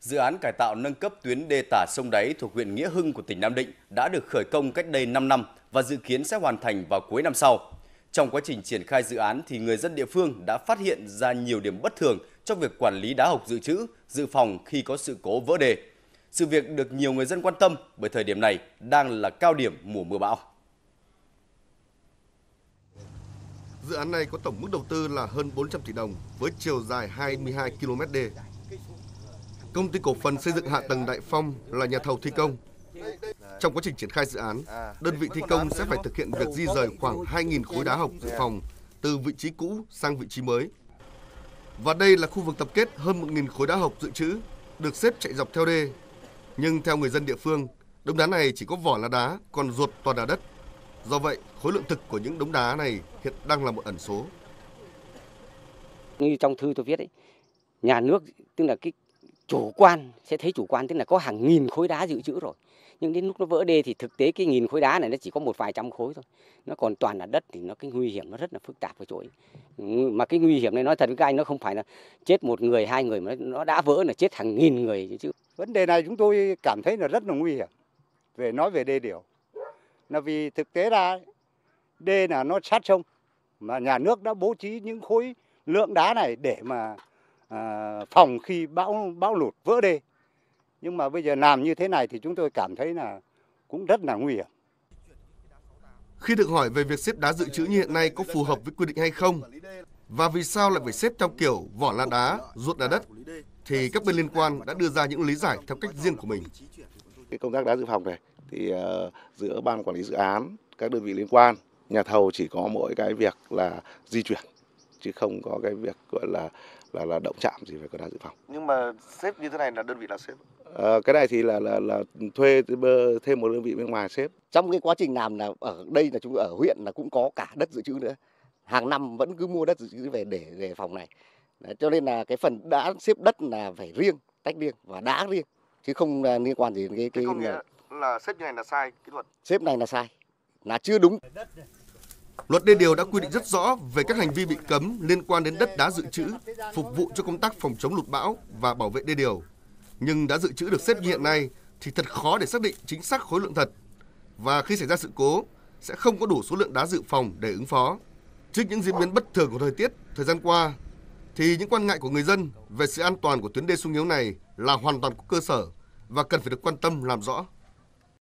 Dự án cải tạo nâng cấp tuyến đê tả sông đáy thuộc huyện Nghĩa Hưng của tỉnh Nam Định đã được khởi công cách đây 5 năm và dự kiến sẽ hoàn thành vào cuối năm sau. Trong quá trình triển khai dự án thì người dân địa phương đã phát hiện ra nhiều điểm bất thường trong việc quản lý đá hộc dự trữ, dự phòng khi có sự cố vỡ đê. Sự việc được nhiều người dân quan tâm bởi thời điểm này đang là cao điểm mùa mưa bão. Dự án này có tổng mức đầu tư là hơn 400 tỷ đồng với chiều dài 22 km đê Công ty cổ phần xây dựng hạ tầng Đại Phong là nhà thầu thi công. Trong quá trình triển khai dự án, đơn vị thi công sẽ phải thực hiện việc di rời khoảng 2.000 khối đá hộc dự phòng từ vị trí cũ sang vị trí mới. Và đây là khu vực tập kết hơn 1.000 khối đá hộc dự trữ, được xếp chạy dọc theo đê. Nhưng theo người dân địa phương, đống đá này chỉ có vỏ là đá, còn ruột toàn là đất. Do vậy, khối lượng thực của những đống đá này hiện đang là một ẩn số. Như trong thư tôi viết ấy, nhà nước tức là cái chủ quan sẽ thấy chủ quan tức là có hàng nghìn khối đá dự trữ rồi nhưng đến lúc nó vỡ đê thì thực tế cái nghìn khối đá này nó chỉ có một vài trăm khối thôi nó còn toàn là đất thì nó cái nguy hiểm nó rất là phức tạp ở chỗ ấy. mà cái nguy hiểm này nói thật với các anh nó không phải là chết một người hai người mà nó đã vỡ là chết hàng nghìn người chứ vấn đề này chúng tôi cảm thấy là rất là nguy hiểm về nói về đê điều là vì thực tế ra đê là nó sát sông mà nhà nước đã bố trí những khối lượng đá này để mà À, phòng khi bão bão lụt vỡ đê. Nhưng mà bây giờ làm như thế này thì chúng tôi cảm thấy là cũng rất là nguy hiểm. Khi được hỏi về việc xếp đá dự trữ như hiện nay có phù hợp với quy định hay không và vì sao lại phải xếp theo kiểu vỏ lá đá, ruột đá đất thì các bên liên quan đã đưa ra những lý giải theo cách riêng của mình. Cái công tác đá dự phòng này thì ờ, giữa ban quản lý dự án, các đơn vị liên quan, nhà thầu chỉ có mỗi cái việc là di chuyển chứ không có cái việc gọi là là là động chạm gì về quần áo dự phòng. Nhưng mà xếp như thế này là đơn vị nào xếp? À, ờ, cái này thì là là là thuê thêm một đơn vị bên ngoài xếp. Trong cái quá trình làm là ở đây là chúng ở huyện là cũng có cả đất dự trữ nữa. Hàng năm vẫn cứ mua đất dự trữ về để để phòng này. Đấy, cho nên là cái phần đã xếp đất là phải riêng, tách riêng và đá riêng chứ không à, liên quan gì đến cái cái, cái là, là xếp như này là sai kỹ thuật. Xếp này là sai. Là chưa đúng. Đất này. Luật đê điều đã quy định rất rõ về các hành vi bị cấm liên quan đến đất đá dự trữ, phục vụ cho công tác phòng chống lụt bão và bảo vệ đê điều. Nhưng đá dự trữ được xếp như hiện nay thì thật khó để xác định chính xác khối lượng thật. Và khi xảy ra sự cố, sẽ không có đủ số lượng đá dự phòng để ứng phó. Trước những diễn biến bất thường của thời tiết thời gian qua, thì những quan ngại của người dân về sự an toàn của tuyến đê sung yếu này là hoàn toàn có cơ sở và cần phải được quan tâm làm rõ.